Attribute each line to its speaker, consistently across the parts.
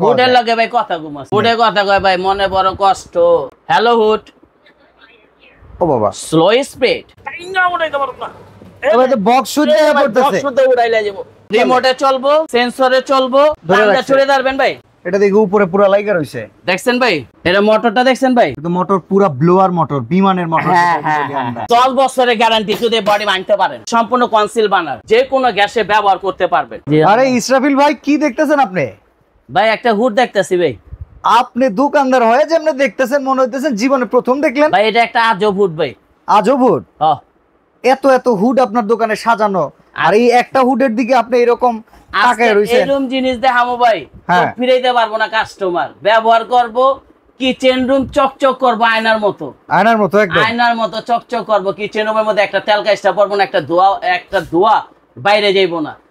Speaker 1: হুটের
Speaker 2: লগে ভাই কথা ঘুমাস হুটের হ্যাঁ। কথা কয় ভাই মনে বড় কষ্ট হ্যালো হুট ও বাবা স্লো স্পিড বক্স
Speaker 1: উপরে লাইগা দেখছেন ভাই এটা মোটরটা দেখছেন ভাই মোটর ব্লোয়ার মোটর বিমানের হ্যাঁ, হ্যাঁ,
Speaker 2: মানতে পারেন সম্পূর্ণ কনসিল বানার যে কোনো গ্যাসে ব্যবহার করতে পারবেন
Speaker 1: আরে ইসরাফিল ভাই কি দেখতেছেন আপনি ভাই একটা হুট দেখতেছি ভাই আপনি দোকানদার হয়ে আপনি দেখতেছেন মনে হইতেছেন জীবনে প্রথম দেখলেন ভাই এটা একটা আজব হুট ভাই আজব হুট এত এত হুট আপনার দোকানে সাজানো
Speaker 2: আর এই একটা হুডের দিকে আপনি
Speaker 1: এরকম তাকায় রইছেন
Speaker 2: জিনিস ভাই হ্যাঁ। ফিরাইতে পারবো না কাস্টমার ব্যবহার করব কিচেন রুম চকচক করবো আয়নার মতো আয়নার
Speaker 1: মতো একদম আয়নার
Speaker 2: মতো চকচক করবো কিচেন রুমের মধ্যে একটা তেলকা স্টা না একটা ধোয়া একটা ধোয়া বাইরে যাইবো না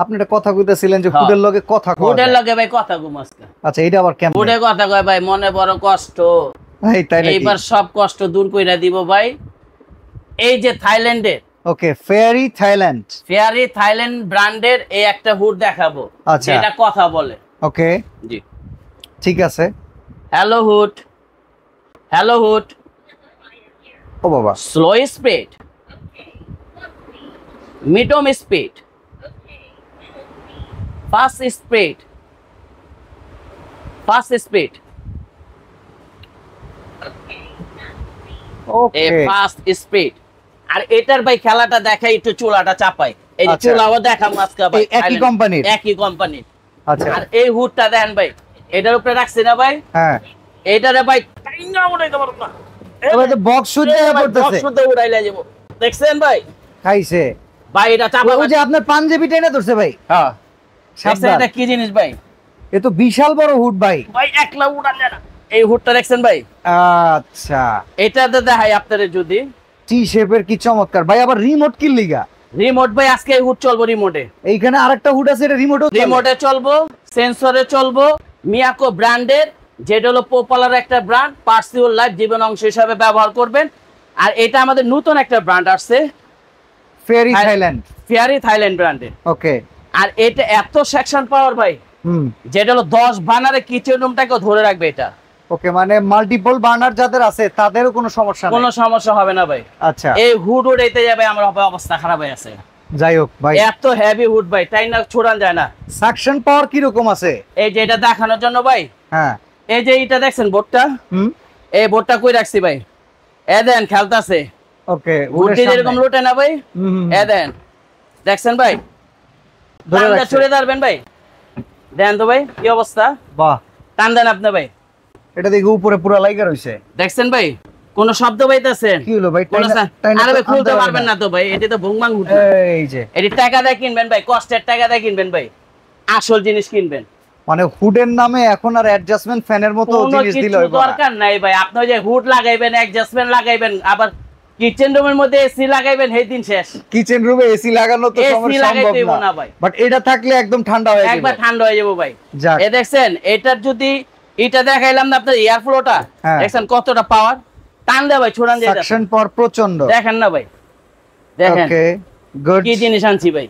Speaker 1: আপনি একটা কথা কইতেছিলেন যে হ্যাঁ। হুডের লগে কথা কয় হুডের লগে
Speaker 2: ভাই কথা কম আজকে
Speaker 1: আচ্ছা এটা আবার কেমন হুডে
Speaker 2: কথা কয় ভাই মনে বড় কষ্ট
Speaker 1: এই তাই এবার
Speaker 2: সব কষ্ট দূর কইরা দিব ভাই এই যে থাইল্যান্ডের
Speaker 1: okay fairy Thailand
Speaker 2: fairy Thailand ব্র্যান্ডের এই একটা হুড দেখাবো আচ্ছা এটা কথা বলে ওকে জি ঠিক আছে হ্যালো হুড হ্যালো হুড ও বাবা slow speed medium speed fast speed fast speed okay fast speed আর এটার ভাই খেলাটা দেখাই একটু চুলাটা চাপাই এই যে আচ্ছা। চুলাও দেখাম আজকে ভাই একই কোম্পানির একই কোম্পানির আচ্ছা আর এই হুডটা দেখেন ভাই এটার উপরে রাখছি না ভাই হ্যাঁ এটারে ভাই টাইঙ্গা উড়াই দেব না
Speaker 1: এবারে তো বক্স শুদ্ধ পড়তেছে বক্স শুদ্ধ
Speaker 2: উড়াইলা যাব দেখছেন ভাই খাইছে ভাই এটা চাপা ওই যে
Speaker 1: আপনার পাঞ্জাবি
Speaker 2: টেনে ধরছে ভাই হ্যাঁ এটা রিমোট কি রিমোট ভাই আচ্ছা। চলবো সেন্সরে চলবো মিয়াকো ব্র্যান্ডের যেটা হলো একটা ব্র্যান্ড লাইফ জীবন অংশ হিসাবে ব্যবহার করবেন আর এটা আমাদের নতুন একটা ব্র্যান্ড আসছে ফেয়ারি থাইল্যান্ড ফেয়ারি থাইল্যান্ড ব্র্যান্ডের ওকে আর এটা এত সেকশন পাওয়ার ভাই যেটা হলো দশ বানারে কিচেন রুমটাকেও ধরে রাখবে এটা ওকে
Speaker 1: মানে মাল্টিপল বার্নার যাদের আছে তাদেরও কোনো সমস্যা কোনো
Speaker 2: সমস্যা হবে না ভাই আচ্ছা এই হুড উড এতে যাবে আমার অবস্থা খারাপ হয়ে আছে
Speaker 1: যাই হোক ভাই এত
Speaker 2: হেভি হুড ভাই তাই না ছোড়ান যায় না সাকশন পাওয়ার কি রকম আছে এই যে এটা দেখানোর জন্য ভাই হ্যাঁ এই যে এটা দেখছেন বোর্ডটা হুম এই বোর্ডটা কই রাখছি ভাই এ দেন খেলতাছে
Speaker 1: ওকে হুড যেরকম লোটে না ভাই হুম
Speaker 2: এ দেন দেখছেন ভাই টাকা কিনবেন ভাই টাকা কিনবেন ভাই আসল জিনিস কিনবেন
Speaker 1: মানে হুডের নামে এখন আর অ্যাডজাস্টমেন্ট ফ্যানের মতো জিনিস দরকার
Speaker 2: নাই ভাই আপনি যে হুড লাগাইবেন লাগাইবেন আবার কিচেন রুমের মধ্যে এসি লাগাইবেন সেই দিন শেষ
Speaker 1: কিচেন রুমে এসি লাগানো তো সম্ভব না ভাই বাট এটা
Speaker 2: থাকলে একদম ঠান্ডা হয়ে যাবে একবার ঠান্ডা হয়ে যাবে ভাই এ দেখছেন এটার যদি এটা দেখাইলাম না আপনার এয়ার ফ্লোটা হ্যাঁ। দেখছেন কতটা পাওয়ার টান দে ভাই ছোড়ান যায় সাকশন পর
Speaker 1: প্রচন্ড দেখেন
Speaker 2: না ভাই দেখেন ওকে গুড কি জিনিস আনছি ভাই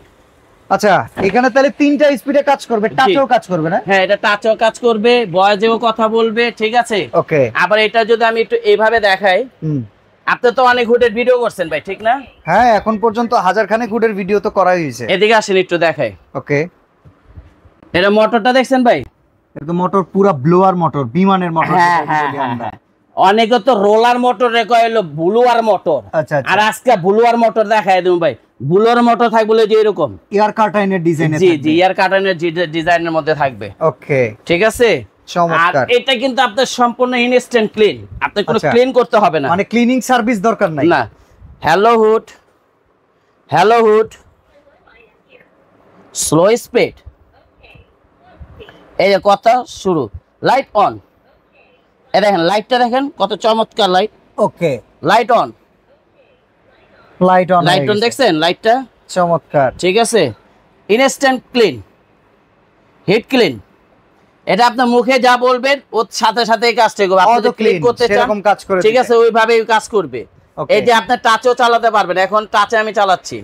Speaker 1: আচ্ছা এখানে তাহলে তিনটা স্পিডে কাজ করবে টাচও কাজ করবে না
Speaker 2: হ্যাঁ এটা টাচও কাজ করবে বয়েজেও কথা বলবে ঠিক আছে ওকে আবার এটা যদি আমি একটু এভাবে দেখাই হুম আপনি তো অনেক হুডের ভিডিও করছেন ভাই ঠিক না
Speaker 1: হ্যাঁ এখন পর্যন্ত হাজার হুডের ভিডিও তো করাই হয়েছে এদিকে আসেন একটু
Speaker 2: দেখাই ওকে এটা মোটরটা দেখছেন ভাই এটা মোটর ব্লোয়ার মোটর বিমানের মোটর হ্যাঁ হ্যাঁ, হ্যাঁ, হ্যাঁ অনেকে তো রোলার মোটর রে হলো ব্লুয়ার আচ্ছা, মোটর আচ্ছা আর আজকে ব্লুয়ার মোটর দেখায় দেবো ভাই বুলোর মোটর থাকবে যে এরকম ইয়ার কার্টাইনের ডিজাইন জি জি ইয়ার কার্টাইনের ডিজাইনের মধ্যে থাকবে ওকে ঠিক আছে এটা কিন্তু আপনার সম্পূর্ণ ইনস্ট্যান্ট ক্লিন
Speaker 1: ক্লিনিং সার্ভিস দরকার নাই
Speaker 2: স্লো এই কথা শুরু লাইট অন এ দেখেন লাইটটা দেখেন কত চমৎকার light okay light on
Speaker 1: light on light on
Speaker 2: দেখছেন লাইটটা চমৎকার ঠিক আছে ইনস্ট্যান্ট ক্লিন হিট ক্লিন এটা আপনার মুখে যা বলবেন ওর সাথে সাথে এই কাজটা করবে আপনি ক্লিক করতে চান কাজ করে ঠিক আছে ওইভাবে কাজ করবে এই যে আপনি টাচও চালাতে পারবেন এখন টাচে আমি চালাচ্ছি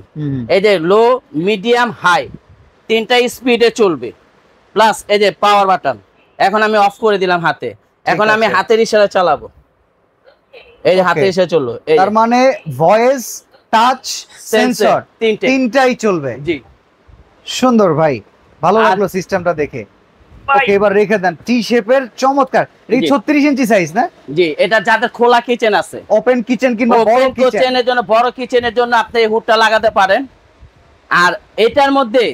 Speaker 2: এই যে লো মিডিয়াম হাই তিনটা স্পিডে চলবে প্লাস এই যে পাওয়ার বাটন এখন আমি অফ করে দিলাম হাতে এখন আমি হাতের ইশারা চালাবো এই যে হাতের ইশারা চললো তার মানে
Speaker 1: ভয়েস টাচ সেন্সর তিনটাই চলবে জি সুন্দর ভাই ভালো লাগলো সিস্টেমটা দেখে ওকে এবার রেখে দেন টি শেপের
Speaker 2: চমৎকার এই 36 ইঞ্চি সাইজ না জি এটা যাদের খোলা কিচেন আছে ওপেন কিচেন কিংবা বড় কিচেনের জন্য বড় কিচেনের জন্য আপনি এই হুডটা লাগাতে পারেন আর এটার মধ্যে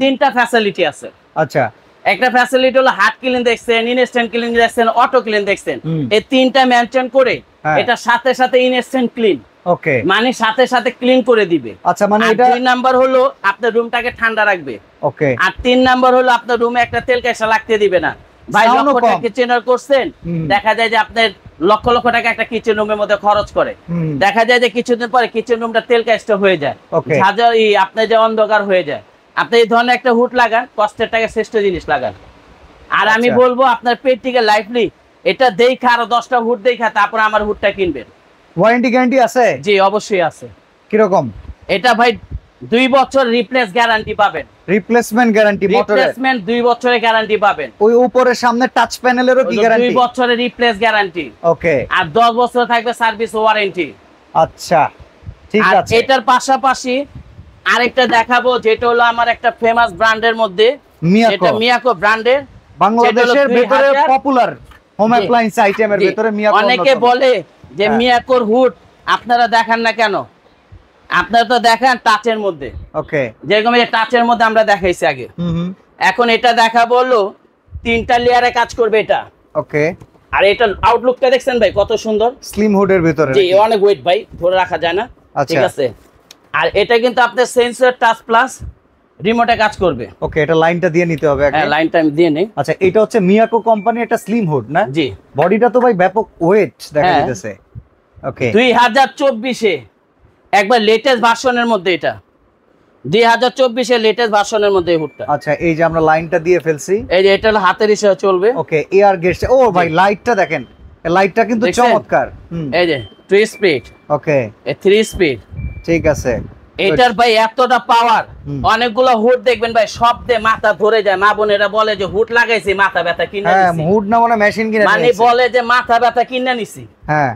Speaker 2: তিনটা ফ্যাসিলিটি আছে আচ্ছা একটা ফ্যাসিলিটি হলো হাত ক্লিন দেখছেন ইনস্ট্যান্ট ক্লিন দেখছেন অটো ক্লিন দেখছেন এই তিনটা মেনটেন করে হ্যাঁ। এটা সাথে সাথে ইনস্ট্যান্ট ক্লিন ওকে মানে সাথে সাথে ক্লিন করে দিবে আচ্ছা মানে এটা দুই নাম্বার হলো আপনার রুমটাকে ঠান্ডা রাখবে ওকে আর তিন নাম্বার হলো আপনার রুমে একটা তেল ক্যাশা লাগতে দিবে না ভাই লক্ষ টাকা কিচেনার করছেন দেখা যায় যে আপনার লক্ষ লক্ষ টাকা একটা কিচেন রুমের মধ্যে খরচ করে দেখা যায় যে কিছুদিন পরে কিচেন রুমটা তেল ক্যাশটা হয়ে যায় ওকে ঝাঁঝর আপনার যে অন্ধকার হয়ে যায় আপনি এই ধরনের একটা হুট লাগান কষ্টের টাকা শ্রেষ্ঠ জিনিস লাগান আর আমি আচ্ছা। বলবো আপনার পেটটিকে লাইফলি এটা দেই খা আরো দশটা হুট দেই খা তারপর আমার হুটটা কিনবেন ওয়ারেন্টি গ্যারান্টি আছে জি অবশ্যই আছে কিরকম এটা ভাই দুই বছর রিপ্লেস গ্যারান্টি পাবেন
Speaker 1: রিপ্লেসমেন্ট গ্যারান্টি রিপ্লেসমেন্ট
Speaker 2: দুই বছরের গ্যারান্টি পাবেন ওই উপরে সামনে টাচ প্যানেলেরও কি গ্যারান্টি দুই বছরের রিপ্লেস গ্যারান্টি ওকে আর 10 বছর থাকবে সার্ভিস ওয়ারেন্টি
Speaker 1: আচ্ছা ঠিক আছে
Speaker 2: আর এটার পাশাপাশি আরেকটা দেখাবো যেটা হলো আমার একটা ফেমাস ব্র্যান্ডের মধ্যে এটা মিয়াকো ব্র্যান্ডের বাংলাদেশের ভিতরে
Speaker 1: পপুলার হোম অ্যাপ্লায়েন্স আইটেমের ভিতরে মিয়াকো অনেকে বলে
Speaker 2: যে হ্যাঁ। মিয়াকোর হুড আপনারা দেখান না কেন আপনারা তো দেখেন টাচের মধ্যে ওকে যেরকম এই টাচের মধ্যে আমরা দেখাইছি আগে এখন এটা দেখা বললো তিনটা লেয়ারে কাজ করবে এটা ওকে আর এটা আউটলুকটা দেখছেন ভাই কত সুন্দর
Speaker 1: স্লিম হুডের ভিতরে জি
Speaker 2: অনেক ওয়েট ভাই ধরে রাখা যায় না আচ্ছা। ঠিক আছে আর এটা কিন্তু আপনার সেন্সর টাচ প্লাস রিমোটে কাজ করবে
Speaker 1: ওকে এটা লাইনটা দিয়ে নিতে হবে হ্যাঁ লাইনটা আমি দিয়ে নেই আচ্ছা এটা হচ্ছে মিয়াকো কোম্পানি এটা স্লিম হুড না জি বডিটা তো ভাই ব্যাপক ওয়েট দেখা যাচ্ছে
Speaker 2: ওকে 2024 এ একবার লেটেস্ট ভার্সনের মধ্যে এটা 2024 এর লেটেস্ট ভার্সনের মধ্যে হুডটা আচ্ছা এই যে আমরা লাইনটা দিয়ে ফেলছি এই যে এটা হাতের হিসেবে চলবে ওকে এয়ার গেস্ট
Speaker 1: ও ভাই লাইটটা দেখেন লাইটটা কিন্তু চমৎকার এই যে 3 স্পিড ওকে 3 স্পিড ঠিক আছে এটার
Speaker 2: ভাই এতটা পাওয়ার অনেকগুলো হুট দেখবেন ভাই শব্দে মাথা ধরে যায় মা বোনেরা বলে যে হুট লাগাইছি মাথা ব্যথা কিনে হ্যাঁ, হুট না মানে মেশিন কিনে মানে বলে যে মাথা ব্যথা কিনে নিছি হ্যাঁ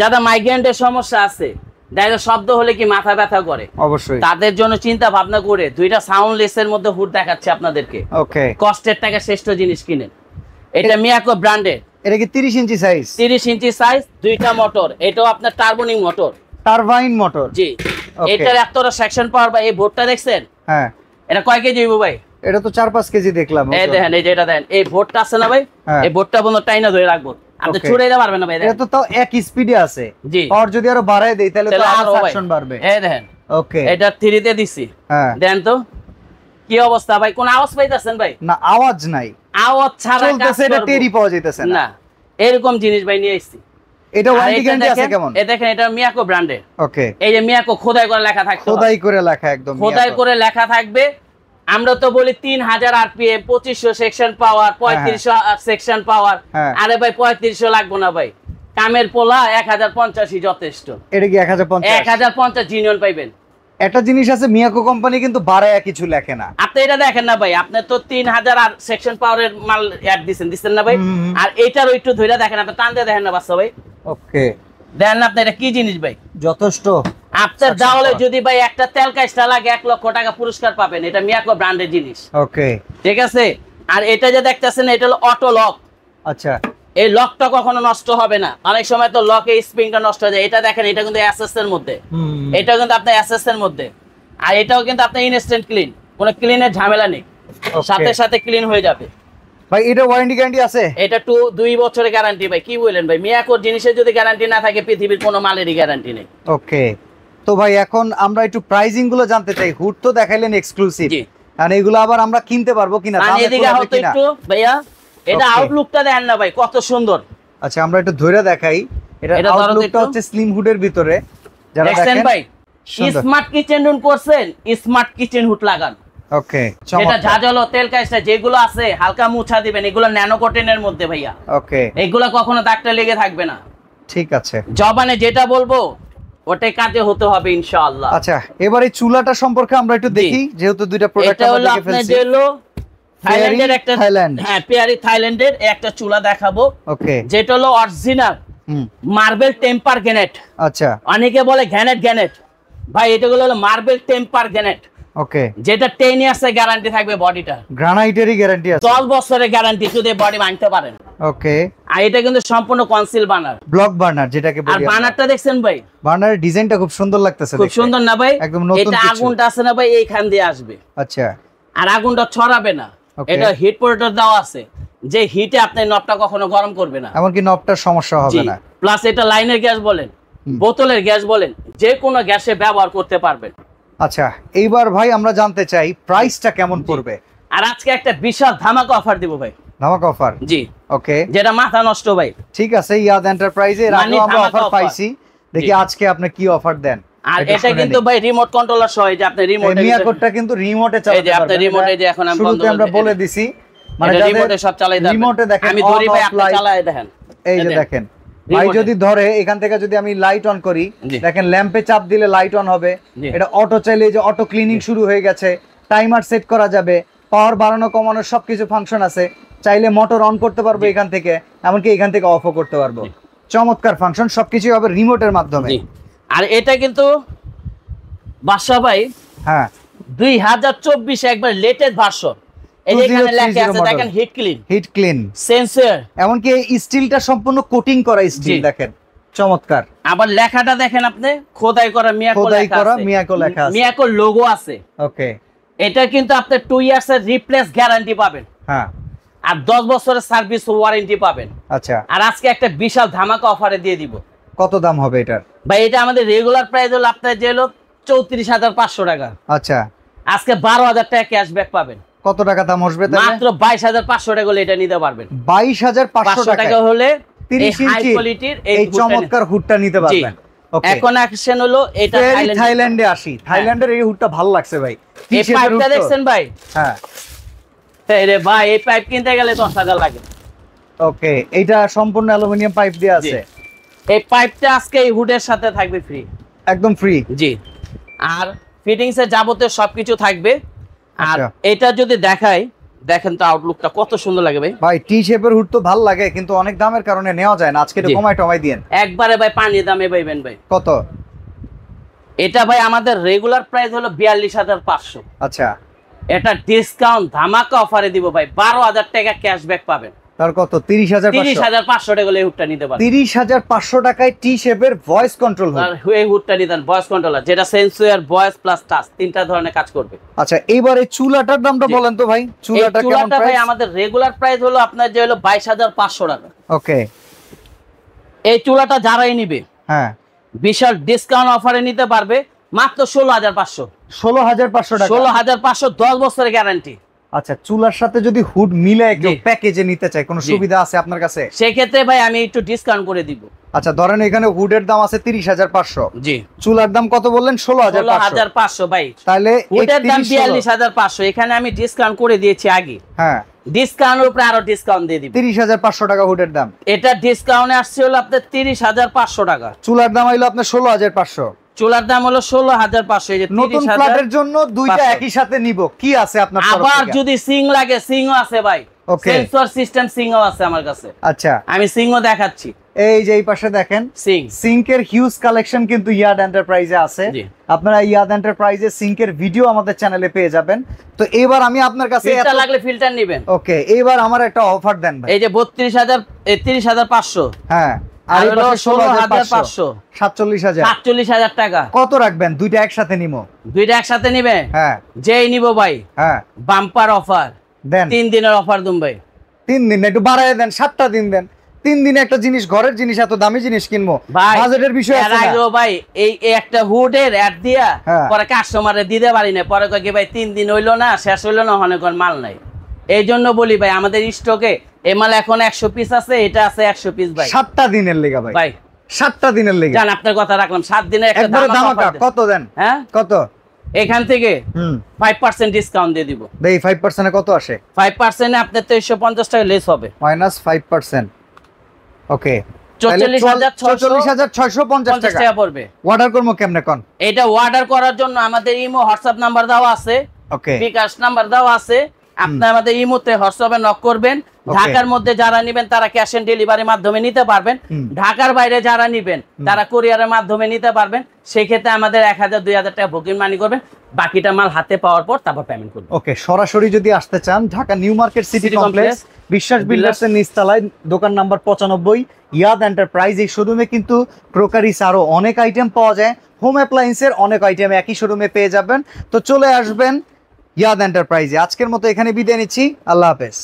Speaker 2: যারা মাইগ্রেন্টের সমস্যা আছে ডাইরেক্ট শব্দ হলে কি মাথা ব্যথা করে অবশ্যই তাদের জন্য চিন্তা ভাবনা করে দুইটা সাউন্ড লেসের মধ্যে হুট দেখাচ্ছে আপনাদেরকে ওকে কষ্টের টাকা শ্রেষ্ঠ জিনিস কিনেন এটা মিয়াকো ব্র্যান্ডের এটা
Speaker 1: কি 30 ইঞ্চি সাইজ
Speaker 2: 30 ইঞ্চি সাইজ দুইটা মোটর এটাও আপনার টার্বোনিং মোটর টারবাইন মোটর জি এটার এতটা সেকশন পাওয়ার বা এই ভোটটা দেখছেন হ্যাঁ এটা কয় কেজি ভাই এটা তো 4 5 কেজি দেখলাম এই দেখেন এই যে এটা দেন এই ভোটটা আছে না ভাই হ্যাঁ। এই ভোটটা বন্ধ টাইনা ধরে রাখবো আপনি ছুড়াইতে পারবেন না ভাই এটা তো
Speaker 1: তাও এক স্পিডে আছে জি আর যদি আরো বাড়ায় দেই তাহলে তো আরো সেকশন
Speaker 2: বাড়বে এই দেখেন ওকে এটা 3 তে দিছি হ্যাঁ দেন তো কি অবস্থা ভাই কোন আওয়াজ পাইতাছেন ভাই না আওয়াজ নাই আওয়াজ ছাড়া চলতেছে এটা টেরি পাওয়া যাইতাছে না এরকম জিনিস ভাই নিয়ে আইছি এটা ওয়ারেন্টি গ্যারান্টি আছে কেমন এই দেখেন এটা মিয়াকো ব্র্যান্ডের ওকে এই যে মিয়াকো খোদাই করে লেখা থাকবে খোদাই
Speaker 1: করে লেখা একদম খোদাই করে
Speaker 2: লেখা থাকবে আমরা তো বলি তিন হাজার আরপিএম পঁচিশশো সেকশন পাওয়ার সেকশন পাওয়ার আরে ভাই পঁয়ত্রিশশো না ভাই কামের পোলা যথেষ্ট এটা কি এক হাজার পঞ্চাশ জিনিয়ন পাইবেন একটা জিনিস আছে মিয়াকো কোম্পানি কিন্তু বাড়ায় কিছু লেখে না আপনি এটা দেখেন না ভাই আপনি তো তিন হাজার আর সেকশন পাওয়ারের মাল অ্যাড দিচ্ছেন দিচ্ছেন না ভাই আর এটার ওইটু ধইরা দেখেন আপনি টান দিয়ে দেখেন না বাচ্চা ভাই ওকে দেন আপনি এটা কি জিনিস ভাই যথেষ্ট আপনার আচ্ছা। যদি ভাই একটা তেল কাজটা লাগে এক লক্ষ টাকা পুরস্কার পাবেন এটা মিয়াকো ব্র্যান্ডের জিনিস ওকে ঠিক আছে আর এটা যে দেখতেছেন এটা হলো অটো লক আচ্ছা এই লকটা কখনো নষ্ট হবে না অনেক সময় তো লকে স্প্রিংটা নষ্ট হয়ে যায় এটা দেখেন এটা কিন্তু এসএস এর মধ্যে এটাও কিন্তু আপনার এসএস এর মধ্যে আর এটাও কিন্তু আপনার ইনস্ট্যান্ট ক্লিন কোনো ক্লিনের ঝামেলা নেই সাথে সাথে ক্লিন হয়ে যাবে ভাই এটা ওয়ারেন্টি গ্যারান্টি আছে এটা টু দুই বছরের গ্যারান্টি ভাই কি বললেন ভাই মিয়াকোর জিনিসের যদি গ্যারান্টি না থাকে পৃথিবীর কোনো মালেরই গ্যারান্টি নেই
Speaker 1: ওকে তো ভাই এখন আমরা একটু প্রাইজিং গুলো জানতে চাই হুড তো দেখাইলেন এক্সক্লুসিভ আর মানে এগুলো আবার আমরা কিনতে পারবো কিনা মানে একটু
Speaker 2: ভাইয়া এটা আউটলুকটা দেখেন না ভাই
Speaker 1: কত সুন্দর আচ্ছা আমরা একটু ধরে দেখাই এটা আউটলুকটা হচ্ছে স্লিম হুডের ভিতরে যারা দেখেন ভাই স্মার্ট
Speaker 2: কিচেন রুম করছেন স্মার্ট কিচেন হুড লাগান
Speaker 1: ওকে এটা
Speaker 2: ঝাঁঝালো তেল কাজটা যেগুলো আছে হালকা মুছা দিবেন এগুলো ন্যানো কটনের মধ্যে ভাইয়া ওকে এগুলো কখনো দাগটা লেগে থাকবে না ঠিক আছে জবানে যেটা বলবো ওটাই কাজে হতে হবে ইনশাআল্লাহ আচ্ছা
Speaker 1: এবারে চুলাটা সম্পর্কে আমরা একটু দেখি যেহেতু দুইটা প্রোডাক্ট আমরা দেখে ফেলছি এটা হলো
Speaker 2: থাইল্যান্ডের একটা থাইল্যান্ড হ্যাঁ পিয়ারি থাইল্যান্ডের একটা চুলা দেখাবো ওকে যেটা হলো অরিজিনাল মার্বেল টেম্পার গ্যানেট আচ্ছা অনেকে বলে গ্যানেট গ্যানেট ভাই এটাগুলো হলো মার্বেল টেম্পার গ্যানেট ওকে যেটা 10 ইয়ার্স এর গ্যারান্টি থাকবে বডিটা
Speaker 1: গ্রানাইটেরই গ্যারান্টি আছে
Speaker 2: 10 বছরের গ্যারান্টি বডি ভাঙতে পারেন ওকে আর এটা কিন্তু সম্পূর্ণ কনসিল
Speaker 1: ব্লক বার্নার যেটাকে বলি আর বার্নারটা দেখছেন ভাই বার্নারের ডিজাইনটা খুব সুন্দর লাগতেছে খুব
Speaker 2: সুন্দর না ভাই একদম নতুন এটা আগুনটা আছে না ভাই এইখান দিয়ে আসবে আচ্ছা আর আগুনটা ছড়াবে না এটা হিট প্রোটেক্টর দাও আছে যে হিটে আপনি নবটা কখনো গরম করবে না
Speaker 1: এমনকি নবটার সমস্যা হবে না প্লাস
Speaker 2: এটা লাইনের গ্যাস বলেন বোতলের গ্যাস বলেন যে কোনো গ্যাসে ব্যবহার করতে পারবেন
Speaker 1: আচ্ছা এইবার ভাই আমরা জানতে চাই প্রাইসটা কেমন পড়বে
Speaker 2: আর আজকে একটা বিশাল ধামাকা অফার দিব ভাই
Speaker 1: ধামাকা অফার জি ওকে যেটা
Speaker 2: মাথা নষ্ট ভাই
Speaker 1: ঠিক আছে ইয়াদ এন্টারপ্রাইজে মানে রানি আমরা অফার পাইছি দেখি আজকে আপনি কি অফার দেন আর এটা কিন্তু ভাই
Speaker 2: রিমোট কন্ট্রোলার সহ যে আপনি রিমোট মিয়া কোডটা কিন্তু রিমোটে চালাতে পারবেন এই যে আপনি রিমোটে যে এখন আমি বন্ধ আমরা বলে দিছি মানে রিমোটে সব চালাই দেন রিমোটে দেখেন আমি ধরি ভাই আপনি চালায় দেখেন
Speaker 1: এই যে দেখেন ভাই যদি ধরে এখান থেকে যদি আমি লাইট অন করি দেখেন ল্যাম্পে চাপ দিলে লাইট অন হবে এটা অটো চাইলে যে অটো ক্লিনিং শুরু হয়ে গেছে টাইমার সেট করা যাবে পাওয়ার বাড়ানো কমানোর সবকিছু ফাংশন আছে চাইলে মোটর অন করতে পারবো এখান থেকে এমনকি এখান থেকে অফও করতে পারবো চমৎকার ফাংশন সবকিছু হবে রিমোটের মাধ্যমে আর
Speaker 2: এটা কিন্তু বাদশাহ ভাই হ্যাঁ দুই হাজার চব্বিশ একবার লেটেস্ট ভার্সন হ্যাঁ আর দশ বছরের সার্ভিস ওয়ারেন্টি পাবেন আচ্ছা আর আজকে একটা বিশাল ধামাকা অফারে দিয়ে দিব
Speaker 1: কত দাম হবে এটার
Speaker 2: বা এটা আমাদের রেগুলার প্রাইস হলো আপনার যে হলো চৌত্রিশ হাজার পাঁচশো টাকা আচ্ছা আজকে বারো হাজার টাকা ক্যাশব্যাক পাবেন কত টাকা দাম আসবে মাত্র বাইশ হাজার পাঁচশো টাকা হলে এটা নিতে পারবেন
Speaker 1: বাইশ হাজার পাঁচশো টাকা হলে তিরিশ ইঞ্চি এই চমৎকার নিতে পারবেন এখন অ্যাকশন থাইল্যান্ডে
Speaker 2: এই পাইপ হ্যাঁ। কিনতে গেলে লাগে ওকে এটা
Speaker 1: সম্পূর্ণ অ্যালুমিনিয়াম পাইপ দিয়ে আছে
Speaker 2: এই পাইপটা আজকে এই হুডের সাথে থাকবে ফ্রি একদম ফ্রি জি আর ফিটিংসের যাবতীয় সবকিছু থাকবে আর আচ্ছা। এটা যদি দেখাই দেখেন তো আউটলুকটা কত সুন্দর লাগে ভাই ভাই টি শেপের হুড তো ভালো লাগে কিন্তু
Speaker 1: অনেক দামের কারণে নেওয়া যায় না আজকে কমায় টমাই দেন
Speaker 2: একবারে ভাই পানির দামে পাইবেন ভাই কত এটা ভাই আমাদের রেগুলার প্রাইস হলো বিয়াল্লিশ হাজার পাঁচশো আচ্ছা এটা ডিসকাউন্ট ধামাকা অফারে দিব ভাই বারো হাজার টাকা ক্যাশব্যাক পাবেন
Speaker 1: তার কত পাঁচশো টাকায় টি শেপের ভয়েস কন্ট্রোল
Speaker 2: যেটা তিনটা কাজ করবে
Speaker 1: আচ্ছা চুলাটার
Speaker 2: দামটা বলেন তো ভাই চুলাটা চুলাটা ভাই আমাদের রেগুলার প্রাইস হলো আপনার যে হলো বাইশ হাজার পাঁচশো টাকা ওকে এই চুলাটা যারাই নিবে হ্যাঁ বিশাল ডিসকাউন্ট অফারে নিতে পারবে মাত্র ষোলো হাজার পাঁচশো ষোলো হাজার পাঁচশো ষোলো হাজার পাঁচশো দশ বছরের গ্যারান্টি
Speaker 1: আচ্ছা চুলার সাথে যদি হুড মিলায় কেউ প্যাকেজে নিতে চায় কোনো সুবিধা আছে আপনার কাছে
Speaker 2: সেক্ষেত্রে ভাই আমি একটু ডিসকাউন্ট করে দিব
Speaker 1: আচ্ছা ধরেন এখানে হুডের দাম আছে তিরিশ হাজার পাঁচশো জি চুলার দাম কত বললেন ষোলো হাজার হাজার পাঁচশো ভাই তাহলে হুডের দাম বিয়াল্লিশ
Speaker 2: পাঁচশো এখানে আমি ডিসকাউন্ট করে দিয়েছি আগে হ্যাঁ ডিসকাউন্টের উপর আরো ডিসকাউন্ট দিয়ে দিবেন 30500 টাকা হুডের দাম এটা ডিসকাউন্টে আসছে হলো আপনার 30500 টাকা
Speaker 1: চুলার দাম হলো আপনার 16500
Speaker 2: চোলার দাম হলো ষোলো হাজার পাঁচশো নতুন ফ্ল্যাটের জন্য দুইটা একই
Speaker 1: সাথে নিব কি আছে আপনার আবার যদি
Speaker 2: সিং লাগে সিং আছে ভাই আছে আমার একটা অফার দেন দেখাচ্ছি এই যে বত্রিশ হাজার দেখেন সিং
Speaker 1: সিঙ্কের হিউজ কালেকশন কিন্তু আছে সিঙ্কের ভিডিও আমাদের চ্যানেলে পেয়ে যাবেন তো আমি আপনার কাছে লাগলে ফিল্টার ওকে এবার আমার একটা অফার দেন এই যে
Speaker 2: হ্যাঁ কত রাখবেন দুইটা একসাথে নিবো দুইটা একসাথে নিবে হ্যাঁ যেই নিবো ভাই হ্যাঁ বাম্পার অফার দেন তিন দিনের অফার দুম ভাই তিন দিন একটু বাড়াই দেন সাতটা দিন দেন
Speaker 1: তিন দিনে একটা জিনিস ঘরের জিনিস এত দামি জিনিস কিনবো বাজেটের বিষয়
Speaker 2: ভাই এই একটা হুডের অ্যাড দিয়া হ্যাঁ। পরে কাস্টমারে দিতে পারি না পরে কয় ভাই তিন দিন হইলো না শেষ হইলো না অনেক মাল নাই এই জন্য বলি ভাই আমাদের স্টকে এ এখন পিস আছে এটা আছে 100 পিস ভাই 7টা দিনের লেগা ভাই ভাই 7টা দিনের জান আপনার কথা রাখলাম একটা কত দেন হ্যাঁ কত এখান থেকে ডিসকাউন্ট দিয়ে দিব কত আসে আপনার টাকা লেস হবে মাইনাস
Speaker 1: ওকে পড়বে
Speaker 2: এটা অর্ডার করার জন্য আমাদের ইমো হোয়াটসঅ্যাপ নাম্বার দাও আছে ওকে বিকাশ নাম্বার দাও আছে আপনি আমাদের মুহূর্তে হোয়াটসঅ্যাপে নক করবেন ঢাকার মধ্যে যারা নেবেন তারা ক্যাশ অন ডেলিভারির মাধ্যমে নিতে পারবেন ঢাকার বাইরে যারা নেবেন তারা কুরিয়ারের মাধ্যমে নিতে পারবেন সেই ক্ষেত্রে আমাদের এক হাজার দুই হাজার টাকা বুকিং মানি করবেন বাকিটা মাল হাতে পাওয়ার পর তারপর পেমেন্ট করবেন
Speaker 1: ওকে সরাসরি যদি আসতে চান Dhaka new market city complex Biswas builders এর দোকান নাম্বার পঁচানব্বই ইয়াদ এন্টারপ্রাইজ এই শোরুমে কিন্তু ক্রোকারিস আরও অনেক আইটেম পাওয়া যায় হোম অ্যাপ্লায়েন্সের অনেক আইটেম একই শোরুমে পেয়ে যাবেন তো চলে আসবেন ইয়াদ এন্টারপ্রাইজে আজকের মতো এখানে বিদায় নিচ্ছি আল্লাহ হাফেজ